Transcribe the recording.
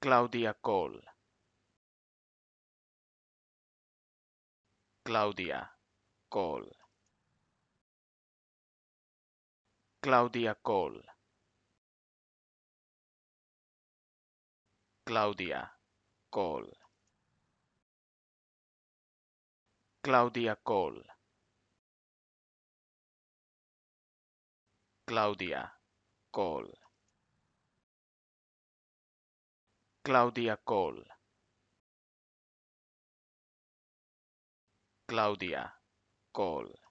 Claudia Cole Claudia Cole Claudia Cole Claudia Cole Claudia Cole Claudia Cole Claudia Cole. Claudia Cole.